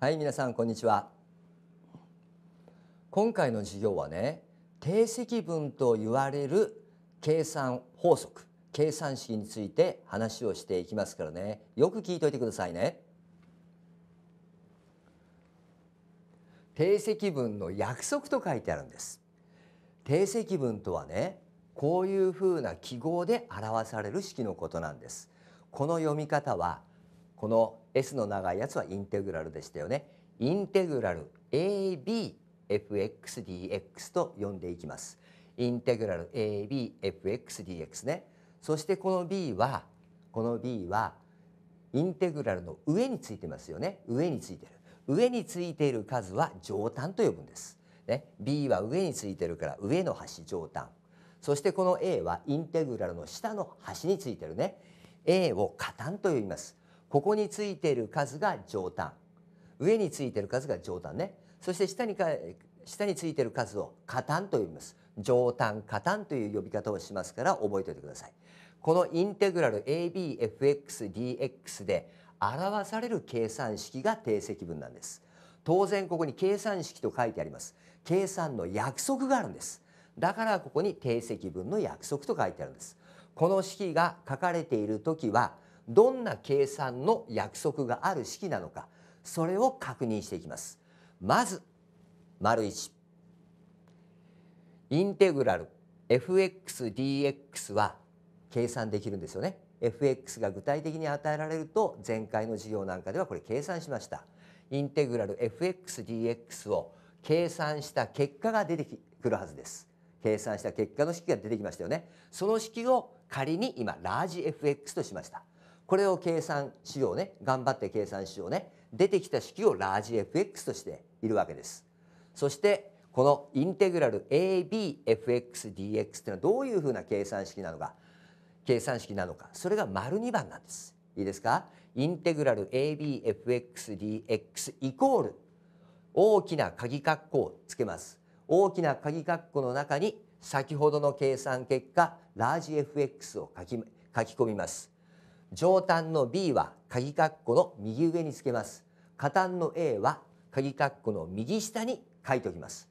はい皆さんこんにちは今回の授業はね定積分と言われる計算法則計算式について話をしていきますからねよく聞いといてくださいね定積分の約束と書いてあるんです定積分とはねこういうふうな記号で表される式のことなんですこの読み方は「この S の長いやつはインテグラルでしたよね。インテグラル ABFXDX と呼んでいきます。インテグラル ABFXDX ね。そしてこの B はこの B はインテグラルの上についてますよね。上についてる。上についている数は上端と呼ぶんです。ね、B は上についてるから上の端上端。そしてこの A はインテグラルの下の端についてるね。A を下端と呼びます。ここについている数が上端上についている数が上端ねそして下にか下についている数を下端と呼びます上端下端という呼び方をしますから覚えておいてくださいこのインテグラル abfxdx で表される計算式が定積分なんです当然ここに計算式と書いてあります計算の約束があるんですだからここに定積分の約束と書いてあるんですこの式が書かれている時はどんな計算の約束がある式なのかそれを確認していきます。まず丸一インテグラル fxdx は計算できるんですよね。fx が具体的に与えられると前回の授業なんかではこれ計算しました。インテグラル fxdx を計算した結果が出てくるはずです。計算した結果の式が出てきましたよね。その式を仮に今ラージ fx としました。これを計算しようね頑張って計算しようね出てきた式をラージ fx としているわけですそしてこのインテグラル abfxdx っていうのはどういうふうな計算式なのか計算式なのかそれが丸2番なんですいいですかインテグラル abfxdx イコール大きな鍵括弧をつけます大きな鍵括弧の中に先ほどの計算結果ラージ fx を書き書き込みます上端の B は鍵括弧の右上につけます下端の A は鍵括弧の右下に書いておきます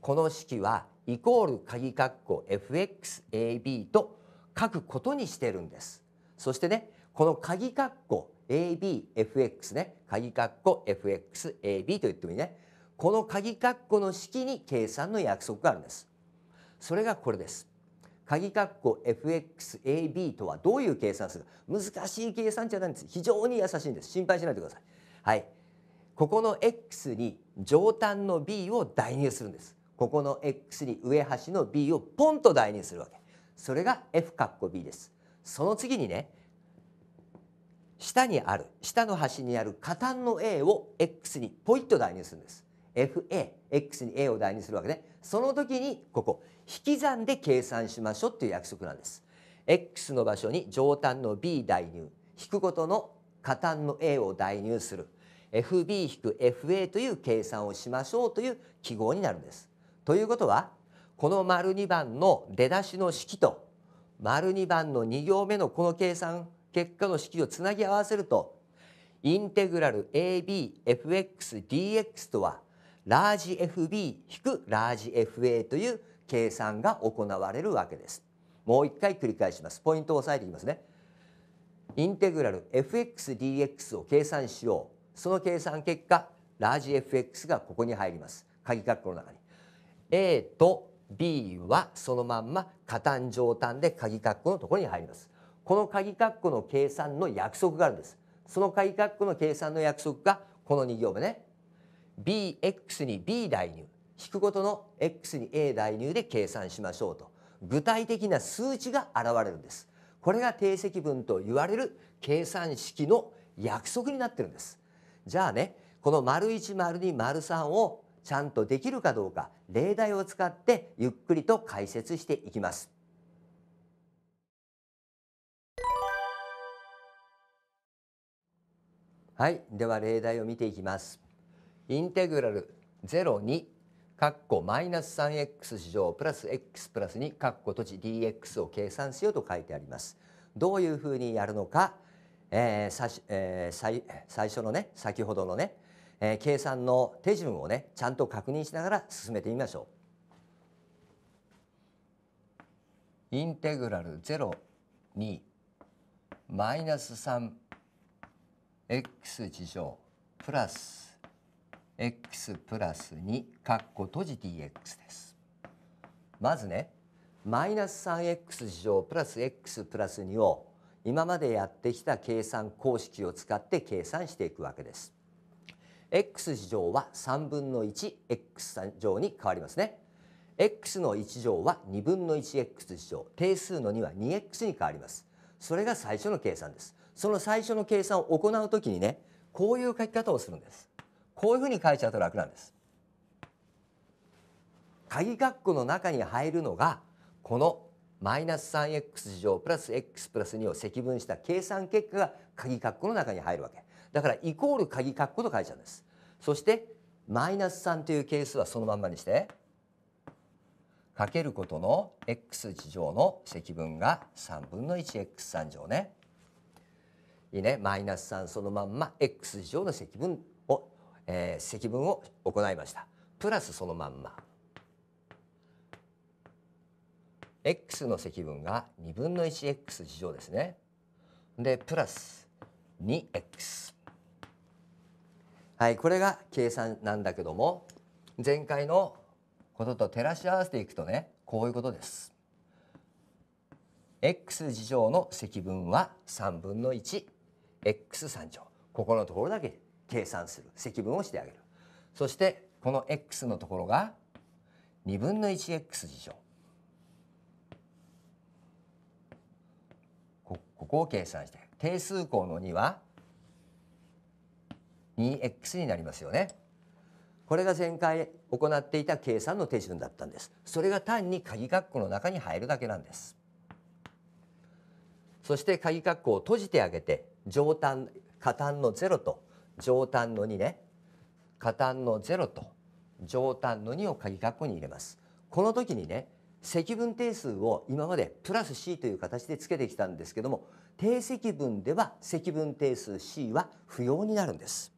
この式はイコール鍵括弧 fxab と書くことにしてるんですそしてねこの鍵括弧 abfx ね鍵括弧 fxab と言ってもいいねこの鍵括弧の式に計算の約束があるんですそれがこれです鍵括弧 FXAB とはどういう計算する難しい計算じゃないんです非常に優しいんです心配しないでくださいはいここの X に上端の B を代入するんですここの X に上端の B をポンと代入するわけそれが F 括弧 B ですその次にね下にある下の端にある下端の A を X にポイッと代入するんです FA、X に A を代入するわけね。その時にここ、引き算で計算しましょうっていう約束なんです。X の場所に上端の B 代入、引くことの下端の A を代入する。FB-FA という計算をしましょうという記号になるんです。ということはこの丸2番の出だしの式と丸2番の2行目のこの計算結果の式をつなぎ合わせるとインテグラル ABFXDX とはラージ FB 引くラージ FA という計算が行われるわけです。もう一回繰り返します。ポイントを押さえていきますね。インテグラル fxdx を計算しよう。その計算結果、ラージ fx がここに入ります。鍵括弧の中に。a と b はそのまんま加単上単で鍵括弧のところに入ります。この鍵括弧の計算の約束があるんです。その鍵括弧の計算の約束がこの2行目ね。bx に b 代入引くことの x に a 代入で計算しましょうと具体的な数値が現れるんです。これが定積分と言われる計算式の約束になってるんです。じゃあねこの丸1丸2丸3をちゃんとできるかどうか例題を使ってゆっくりと解説していきます。はいでは例題を見ていきます。インテグラル0にカッコマイナス 3x 至上プラス x プラス2カッコ閉じ dx を計算しようと書いてあります。どういうふうにやるのか、えーさえー、最最初のね先ほどのね、えー、計算の手順をねちゃんと確認しながら進めてみましょう。インテグラル0にマイナス 3x 事乗プラス x プラス2括弧閉じ dx です。まずねマイナス 3x 乗プラス x プラス2を今までやってきた計算公式を使って計算していくわけです。x 乗は3分の 1x 乗に変わりますね。x の1乗は2分の 1x 乗定数の2は 2x に変わります。それが最初の計算です。その最初の計算を行うときにねこういう書き方をするんです。こういうふうに書いちゃうと楽なんです。鍵括弧の中に入るのがこのマイナス 3x 乗プラス x プラス2を積分した計算結果が鍵括弧の中に入るわけだからイコール鍵括弧と書いちゃうんですそしてマイナス3という係数はそのまんまにしてかけることの x 事乗の積分が3分の 1x3 乗ねいいねマイナス3そのまんま x 事乗の積分えー、積分を行いましたプラスそのまんま x の積分が2分の 1x 事乗ですねでプラス 2x はいこれが計算なんだけども前回のことと照らし合わせていくとねこういうことです x 事乗の積分は3分の 1x3 乗ここのところだけ計算する積分をしてあげるそしてこの x のところが2分の 1x 事乗ここを計算して定数項の2は 2x になりますよね。これが前回行っていた計算の手順だったんです。それが単に鍵括弧の中に入るだけなんです。そして鍵括弧を閉じてあげて上端下端の0と上端の2ね下端の0と上端の2を鍵括弧に入れます。この時にね積分定数を今までプラス c という形でつけてきたんですけども定積分では積分定数 c は不要になるんです。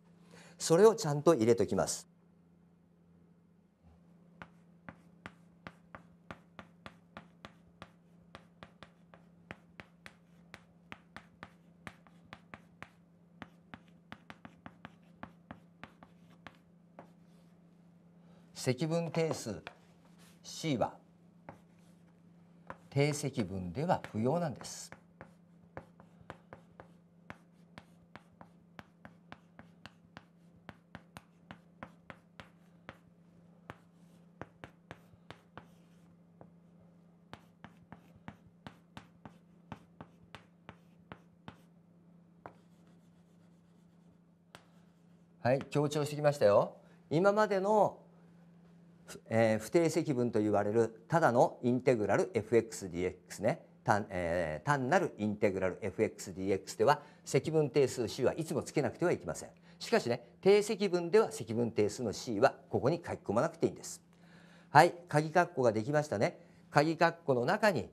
それをちゃんと入れときます。積分定数 C は定積分では不要なんです。はい、強調してきましたよ。今までのえー、不定積分と言われるただのインテグラル fxdx ね単,、えー、単なるインテグラル fxdx では積分定数 c はいつもつけなくてはいけませんしかしね定積分では積分定数の c はここに書き込まなくていいんですはい鍵括弧ができましたね鍵括弧の中に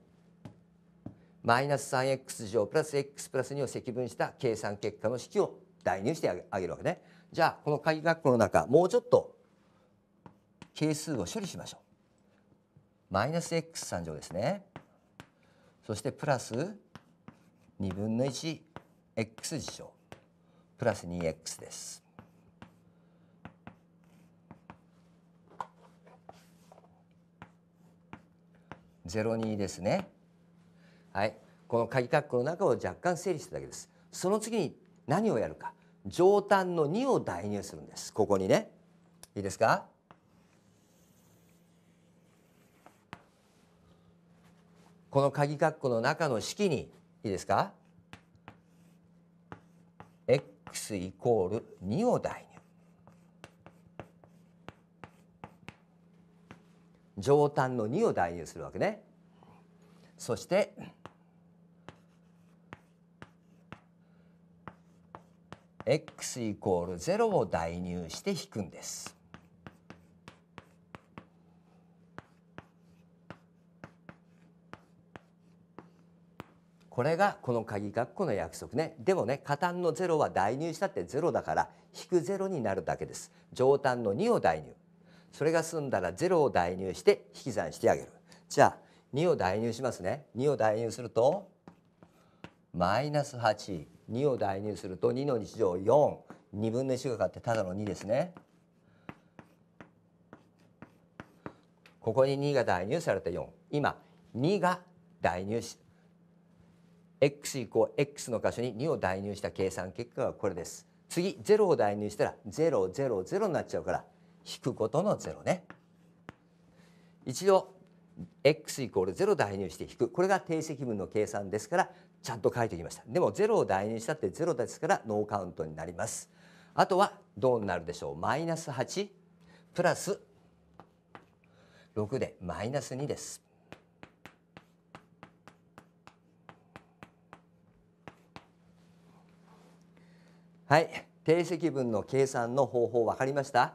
マイナス 3x 乗プラス x プラス2を積分した計算結果の式を代入してあげるわけねじゃあこの鍵括弧の中もうちょっと係数を処理しましょう。マイナス x 三乗ですね。そしてプラス二分の一 x 事乗プラス二 x です。ゼロ二ですね。はい。この鍵括弧の中を若干整理しただけです。その次に何をやるか。上端の二を代入するんです。ここにね。いいですかこの鍵括弧の中の式にいいですか x イコール2を代入上端の2を代入するわけねそして「x イコール0」を代入して引くんです。これがこの鍵括弧の約束ねでもね加担の0は代入したって0だから引く0になるだけです上端の2を代入それが済んだら0を代入して引き算してあげるじゃあ2を代入しますね2を代入するとマイナス82を代入すると2の日常42分の1がかってただの2ですねここに2が代入された4今2が代入し x=x の箇所に2を代入した計算結果がこれです。次0を代入したら000になっちゃうから引くことの0ね。一度 x イコール0代入して引くこれが定積分の計算ですからちゃんと書いてきましたでも0を代入したって0ですからノーカウントになりますあとはどうなるでしょうマイナス8プラス6でマイナス2ですはい定積分の計算の方法分かりました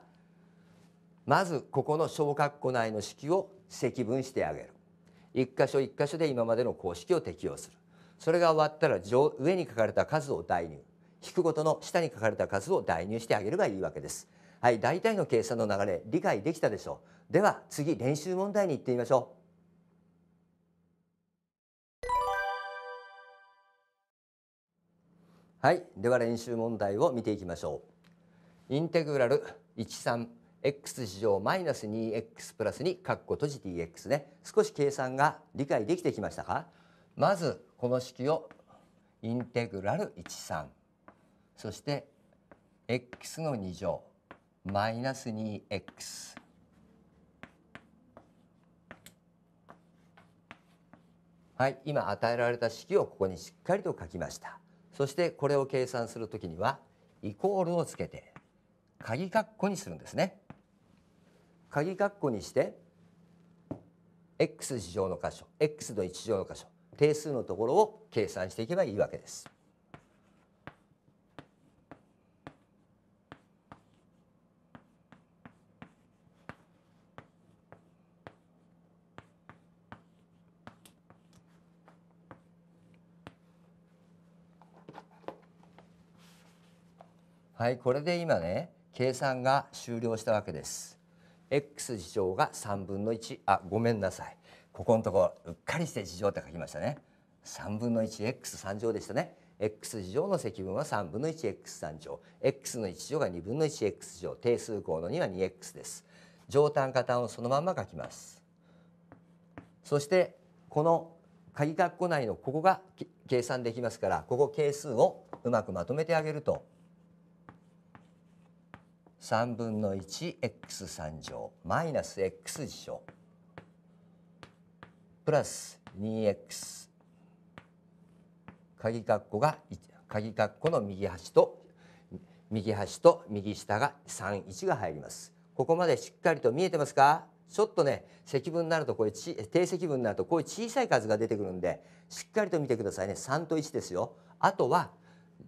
まずここの小括弧内の式を積分してあげる一箇所一箇所で今までの公式を適用するそれが終わったら上上に書かれた数を代入引くごとの下に書かれた数を代入してあげればいいわけですはい大体の計算の流れ理解できたでしょうでは次練習問題に行ってみましょうはいでは練習問題を見ていきましょうインテグラル 13x 至乗マイナス 2x プラス2括弧閉じ dx ね少し計算が理解できてきましたかまずこの式をインテグラル13そして x の2乗マイナス 2x はい今与えられた式をここにしっかりと書きましたそしてこれを計算するときにはイコールをつけて鍵括弧にするんですね。鍵括弧にして x 次乗の箇所 x の1乗の箇所定数のところを計算していけばいいわけです。はいこれで今ね計算が終了したわけです x 事乗が3分の1あごめんなさいここのところうっかりして事乗って書きましたね3分の 1x3 乗でしたね x 事乗の積分は3分の 1x3 乗 x の1乗が2分の 1x 乗定数項の2は 2x です乗単加単をそのまま書きますそしてこの鍵括弧内のここが計算できますからここ係数をうまくまとめてあげると3分の 1x3 乗マイナス x 事乗プラス 2x 鍵括弧が鍵括弧の右端と右端と右下が31が入りますここまでしっかりと見えてますかちょっとね積分になるとこういう定積分になるとこういう小さい数が出てくるんでしっかりと見てくださいね3と1ですよあとは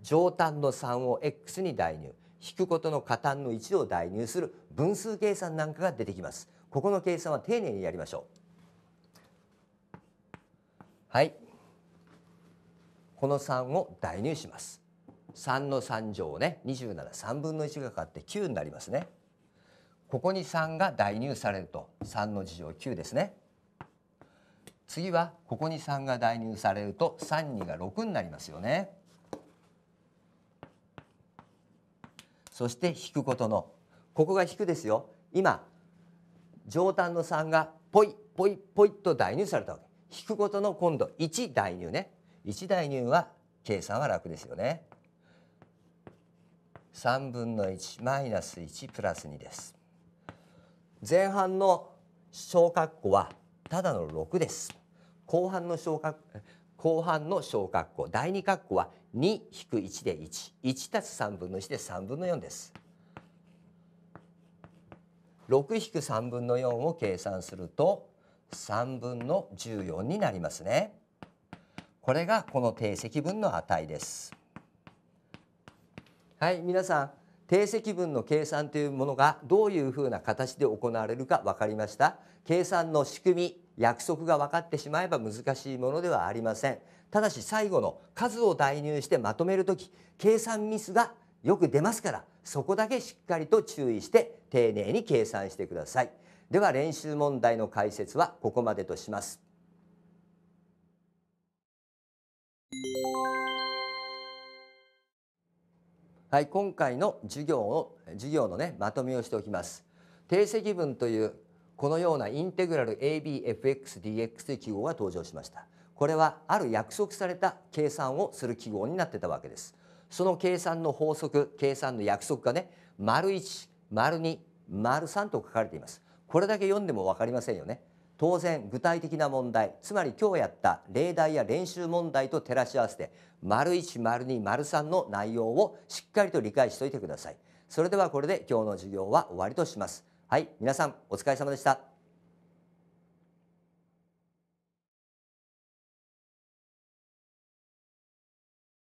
上端の3を x に代入引くことの加担の1を代入する分数計算なんかが出てきますここの計算は丁寧にやりましょうはいこの3を代入します3の3乗ね273分の1がかかって9になりますねここに3が代入されると3の事乗9ですね次はここに3が代入されると32が6になりますよねそして引くことのここが引くですよ今上端の3がポイポイポイと代入されたわけ引くことの今度1代入ね1代入は計算は楽ですよね3分の1マイナス1プラス2です前半の小括弧はただの6です後半の小括後半の小括弧第二括弧は2-1で11足す3分の1で3分の4です。6引く3分の4を計算すると3分の14になりますね。これがこの定積分の値です。はい、皆さん定積分の計算というものがどういうふうな形で行われるか分かりました。計算の仕組み約束が分かってしまえば難しいものではありませんただし最後の数を代入してまとめるとき計算ミスがよく出ますからそこだけしっかりと注意して丁寧に計算してくださいでは練習問題の解説はここまでとしますはい今回の授業を授業のねまとめをしておきます定積分というこのようなインテグラル ABFXDX という記号が登場しましたこれはある約束された計算をする記号になってたわけですその計算の法則計算の約束がね丸1丸2丸3と書かれていますこれだけ読んでも分かりませんよね当然具体的な問題つまり今日やった例題や練習問題と照らし合わせて丸1丸2丸3の内容をしっかりと理解しておいてくださいそれではこれで今日の授業は終わりとしますはい皆さんお疲れ様でした